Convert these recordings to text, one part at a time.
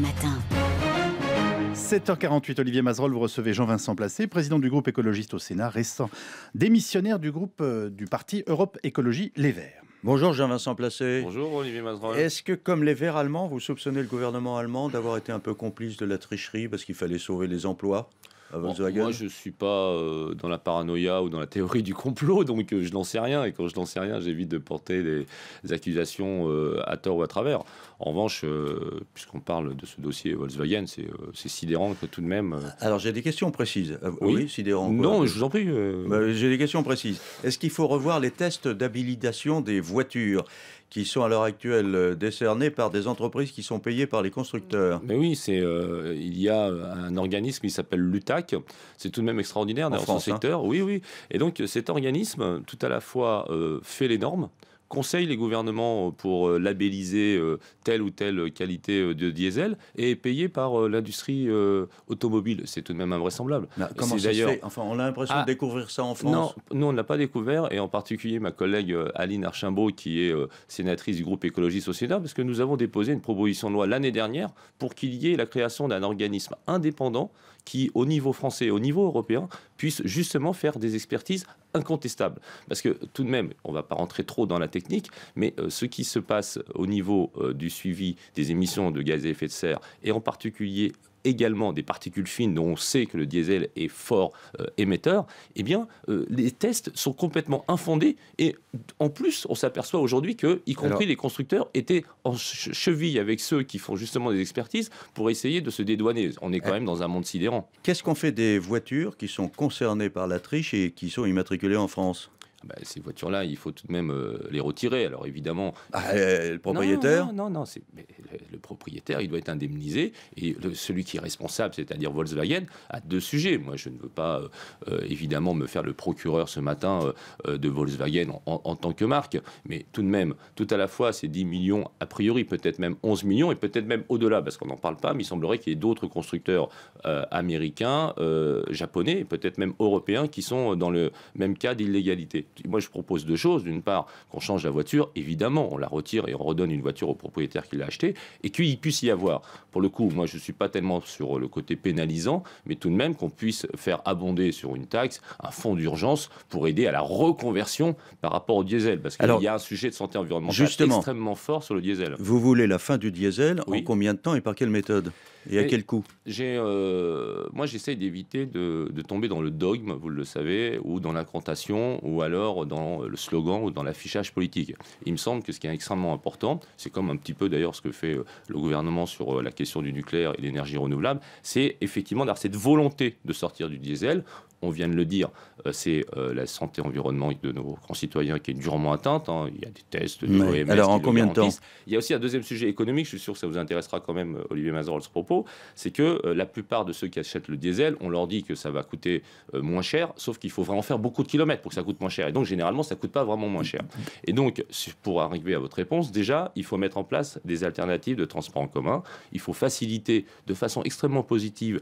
Matin. 7h48, Olivier Mazerolle, vous recevez Jean-Vincent Placé, président du groupe écologiste au Sénat, récent démissionnaire du groupe euh, du parti Europe Écologie Les Verts. Bonjour Jean-Vincent Placé. Bonjour Olivier Mazerolle. Est-ce que, comme les Verts allemands, vous soupçonnez le gouvernement allemand d'avoir été un peu complice de la tricherie parce qu'il fallait sauver les emplois moi, je ne suis pas euh, dans la paranoïa ou dans la théorie du complot, donc euh, je n'en sais rien. Et quand je n'en sais rien, j'évite de porter des, accusations euh, à tort ou à travers. En revanche, puisqu'on parle de ce dossier Volkswagen, c'est sidérant que tout de même. Alors, j'ai des questions précises. oui, sidérant. Non, je vous en prie. Bah, j'ai des questions précises. Est-ce qu'il faut revoir les tests d'habilitation des voitures qui sont à l'heure actuelle euh, décernés par des entreprises qui sont payées par les constructeurs. Mais oui, c'est euh, il y a euh, un organisme qui s'appelle l'UTAC. C'est tout de même extraordinaire dans ce hein. secteur. Oui, oui. Et donc cet organisme, tout à la fois, fait les normes conseille les gouvernements euh, pour euh, labelliser euh, telle ou telle qualité de diesel et est payé par l'industrie automobile. C'est tout de même invraisemblable. Bah, comment ça se fait Enfin, on a l'impression ah. de découvrir ça en France. Non, nous, on ne l'a pas découvert et en particulier ma collègue Aline Archimbaud, qui est sénatrice du groupe écologie au parce que nous avons déposé une proposition de loi l'année dernière pour qu'il y ait la création d'un organisme indépendant qui, au niveau français et au niveau européen, puisse justement faire des expertises incontestable. Parce que tout de même, on ne va pas rentrer trop dans la technique, mais euh, ce qui se passe au niveau euh, du suivi des émissions de gaz à effet de serre, et en particulier également des particules fines dont on sait que le diesel est fort euh, émetteur, eh bien, euh, les tests sont complètement infondés. Et en plus, on s'aperçoit aujourd'hui que, y compris les constructeurs, étaient en cheville avec ceux qui font justement des expertises pour essayer de se dédouaner. On est quand eh. même dans un monde sidérant. Qu'est-ce qu'on fait des voitures qui sont concernées par la triche et qui sont immatriculées en France ah bah, ces voitures-là, il faut tout de même euh, les retirer. Alors évidemment, ah, le propriétaire. Non, non, non, c'est le, propriétaire, il doit être indemnisé. Et celui qui est responsable, c'est-à-dire Volkswagen, a deux sujets. Moi, je ne veux pas euh, euh, évidemment me faire le procureur ce matin de Volkswagen en, tant que marque, mais tout de même, tout à la fois, ces 10 millions a priori, peut-être même 11 millions et peut-être même au-delà, parce qu'on n'en parle pas. Mais il semblerait qu'il y ait d'autres constructeurs américains, japonais, peut-être même européens, qui sont dans le même cas d'illégalité moi, je propose deux choses. D'une part, qu'on change la voiture, évidemment, on la retire et on redonne une voiture au propriétaire qui l'a achetée, et qu'il puisse y avoir, pour le coup, moi, je ne suis pas tellement sur le côté pénalisant, mais tout de même qu'on puisse faire abonder sur une taxe un fonds d'urgence pour aider à la reconversion par rapport au diesel, parce qu'il y a un sujet de santé environnementale extrêmement fort sur le diesel. Vous voulez la fin du diesel en combien de temps et par quelle méthode et à quel coût j'ai, euh, Moi, j'essaie d'éviter de, de, tomber dans le dogme, vous le savez, ou dans l'incantation, ou alors dans le slogan, ou dans l'affichage politique. Il me semble que ce qui est extrêmement important, c'est comme un petit peu d'ailleurs ce que fait euh, le gouvernement sur euh, la question du nucléaire et l'énergie renouvelable, c'est effectivement d'avoir cette volonté de sortir du diesel on vient de le dire, euh, c'est euh, la santé environnement de nos concitoyens qui est durement atteinte. Hein. Il y a des tests des Alors, en combien de temps Il y a aussi un deuxième sujet économique, je suis sûr que ça vous intéressera quand même, euh, Olivier Mazarol, ce propos, c'est que la plupart de ceux qui achètent le diesel, on leur dit que ça va coûter moins cher, sauf qu'il faut vraiment faire beaucoup de kilomètres pour que ça coûte moins cher. Et donc, généralement, ça ne coûte pas vraiment moins cher. Et donc, pour arriver à votre réponse, déjà, il faut mettre en place des alternatives de transport en commun. Il faut faciliter de façon extrêmement positive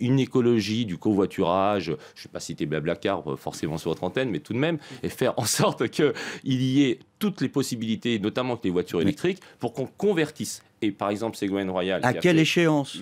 une écologie du covoiturage, je ne vais pas citer Blablacar euh, forcément sur votre antenne, mais tout de même, et faire en sorte qu'il y ait toutes les possibilités, notamment avec les voitures électriques, pour qu'on convertisse et par exemple Ségolène Royal. À quelle échéance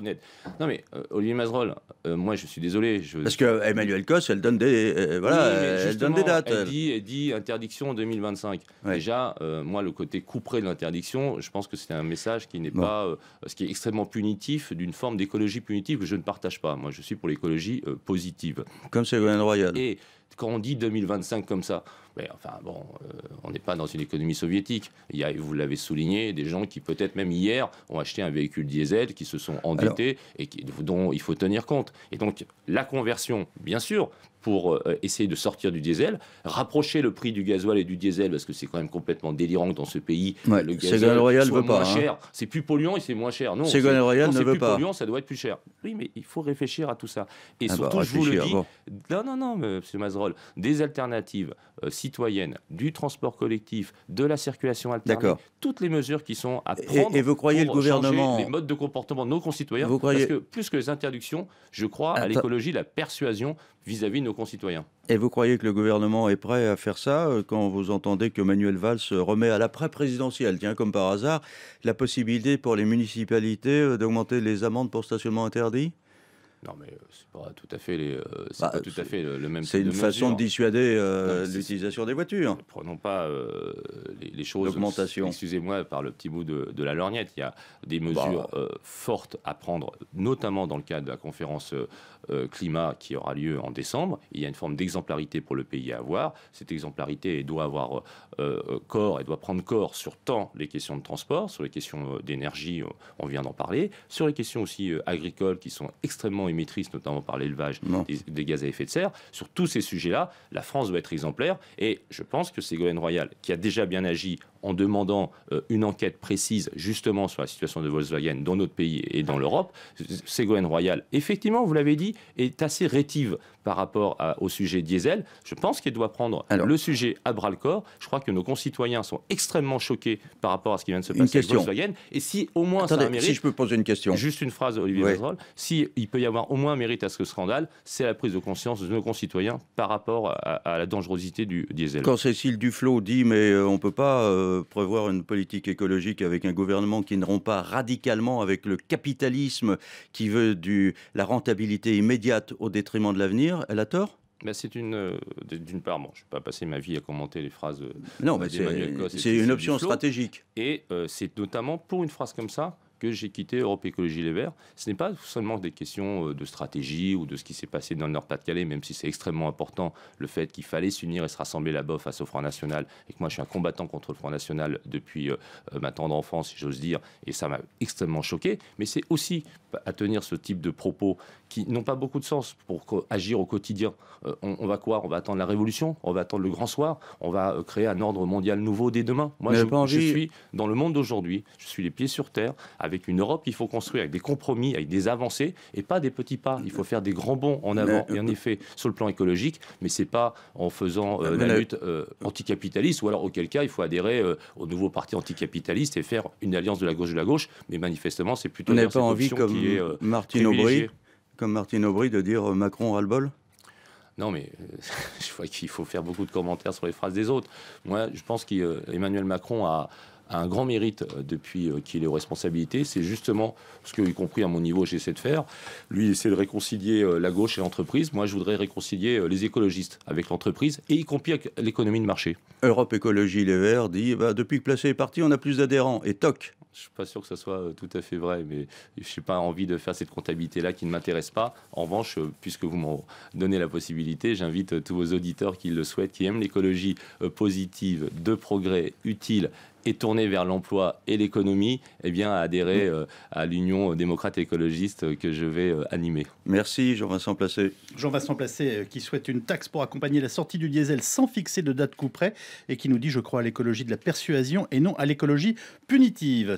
Non mais euh, Olivier Mazerolle, euh, moi je suis désolé. Je... Parce que euh, Emmanuel Coss, elle donne des voilà, elle donne des dates. Elle, Dit, interdiction 2025. Déjà, moi le côté couperé de l'interdiction, je pense que c'est un message qui n'est pas, ce qui est extrêmement punitif d'une forme d'écologie punitive que je ne partage pas. Moi je suis pour l'écologie positive. Comme Ségolène Royal. Et quand on dit 2025 comme ça enfin, bon, euh, on n'est pas dans une économie soviétique. Il y a, vous l'avez souligné, des gens qui peut-être même hier ont acheté un véhicule diesel, qui se sont endettés et qui, dont il faut tenir compte. Et donc, la conversion, bien sûr, pour euh, essayer de sortir du diesel, rapprocher le prix du gasoil et du diesel, parce que c'est quand même complètement délirant dans ce pays, le gasoil Royal veut pas, hein. cher. C'est plus polluant et c'est moins cher. Non, Ségolène Royal ne veut plus polluant, ça doit être plus cher. Oui, mais il faut réfléchir à tout ça. Et ah surtout, bah, je vous le dis, non, non, non, Monsieur Mazerol, des alternatives. Euh, si citoyenne, du transport collectif, de la circulation alternative, toutes les mesures qui sont à prendre et, vous croyez pour le gouvernement... les modes de comportement de nos concitoyens. plus que les interdictions, je crois à l'écologie, la persuasion vis-à-vis de nos concitoyens. Et vous croyez que le gouvernement est prêt à faire ça euh, quand vous entendez que Manuel Valls remet à la pré présidentielle tiens, comme par hasard, la possibilité pour les municipalités euh, d'augmenter les amendes pour stationnement interdit non, mais euh, c'est pas tout à fait, les, euh, bah, tout à le, même. C'est une façon de dissuader euh, l'utilisation des voitures. Prenons pas les, choses. Excusez-moi par le petit bout de, la lorgnette. Il y a des bah. mesures fortes à prendre, notamment dans le cadre de la conférence climat qui aura lieu en décembre. Il y a une forme d'exemplarité pour le pays à avoir. Cette exemplarité doit avoir corps et doit prendre corps sur tant les questions de transport, sur les questions d'énergie, on vient d'en parler, sur les questions aussi agricoles qui sont extrêmement notamment par l'élevage, des, gaz à effet de serre. Sur tous ces sujets-là, la France doit être exemplaire. Et je pense que Ségolène Royal, qui a déjà bien agi en demandant euh, une enquête précise justement sur la situation de Volkswagen dans notre pays et dans l'Europe, Ségolène Royal, effectivement, vous l'avez dit, est assez rétive par rapport au sujet diesel. Je pense qu'il doit prendre le sujet à bras le corps. Je crois que nos concitoyens sont extrêmement choqués par rapport à ce qui vient de se passer une question. Et si au moins ça mérite, si je peux poser une question, juste une phrase, Olivier oui. S'il si il peut y avoir au moins un mérite à ce scandale, c'est la prise de conscience de nos concitoyens par rapport à, la dangerosité du diesel. Quand Cécile Duflot dit mais euh, on ne peut pas euh, prévoir une politique écologique avec un gouvernement qui ne rompt pas radicalement avec le capitalisme qui veut du, la rentabilité immédiate au détriment de l'avenir, elle a tort ben, c'est une, euh, d'une part, je ne vais pas passer ma vie à commenter les phrases. Euh, non, mais c'est, une option stratégique. Et euh, c'est notamment pour une phrase comme ça que j'ai quitté Europe Écologie Les Verts. Ce n'est pas seulement des questions euh, de stratégie ou de ce qui s'est passé dans le Nord-Pas-de-Calais, même si c'est extrêmement important le fait qu'il fallait s'unir et se rassembler là-bas face au Front National, et que moi je suis un combattant contre le Front National depuis euh, euh, ma tendre enfance, si j'ose dire, et ça m'a extrêmement choqué, mais c'est aussi à tenir ce type de propos qui n'ont pas beaucoup de sens pour agir au quotidien. on, va quoi On va attendre la révolution On va attendre le grand soir On va créer un ordre mondial nouveau dès demain Moi, je, suis dans le monde d'aujourd'hui, je suis les pieds sur terre, avec une Europe qu'il faut construire, avec des compromis, avec des avancées, et pas des petits pas. Il faut faire des grands bons en avant, et en euh, effet, sur le plan écologique, mais c'est pas en faisant euh, la, lutte euh, anticapitaliste, ou alors auquel cas il faut adhérer au nouveau parti anticapitaliste et faire une alliance de la gauche de la gauche, mais manifestement, c'est plutôt... On n'a pas envie, comme est, Martine Aubry, comme Aubry, de dire Macron ras-le-bol non, mais je crois qu'il faut faire beaucoup de commentaires sur les phrases des autres. Moi, je pense qu'Emmanuel Macron a, un grand mérite euh, depuis euh, qu'il est aux responsabilités. C'est justement ce que, y compris à mon niveau, j'essaie de faire. Lui, essaie de réconcilier euh, la gauche et l'entreprise. Moi, je voudrais réconcilier les écologistes avec l'entreprise et y compris avec l'économie de marché. Europe Écologie Les Verts dit bah, depuis que Placé est parti, on a plus d'adhérents. Et toc je ne suis pas sûr que ce soit tout à fait vrai, mais je n'ai pas envie de faire cette comptabilité-là qui ne m'intéresse pas. En revanche, puisque vous m'en donnez la possibilité, j'invite tous vos auditeurs qui le souhaitent, qui aiment l'écologie positive, de progrès, utile est tourné vers l'emploi et l'économie, et eh bien, adhérer euh, à l'Union démocrate écologiste euh, que je vais euh, animer. Merci Jean-Vincent Placé. Jean-Vincent Placé qui souhaite une taxe pour accompagner la sortie du diesel sans fixer de date coup et qui nous dit je crois à l'écologie de la persuasion et non à l'écologie punitive.